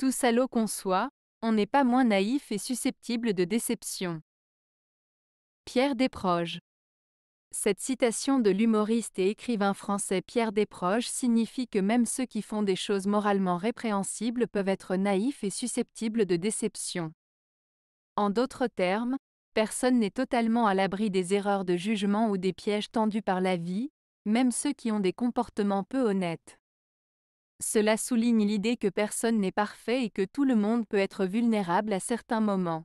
Tout salaud qu'on soit, on n'est pas moins naïf et susceptible de déception. Pierre Desproges Cette citation de l'humoriste et écrivain français Pierre Desproges signifie que même ceux qui font des choses moralement répréhensibles peuvent être naïfs et susceptibles de déception. En d'autres termes, personne n'est totalement à l'abri des erreurs de jugement ou des pièges tendus par la vie, même ceux qui ont des comportements peu honnêtes. Cela souligne l'idée que personne n'est parfait et que tout le monde peut être vulnérable à certains moments.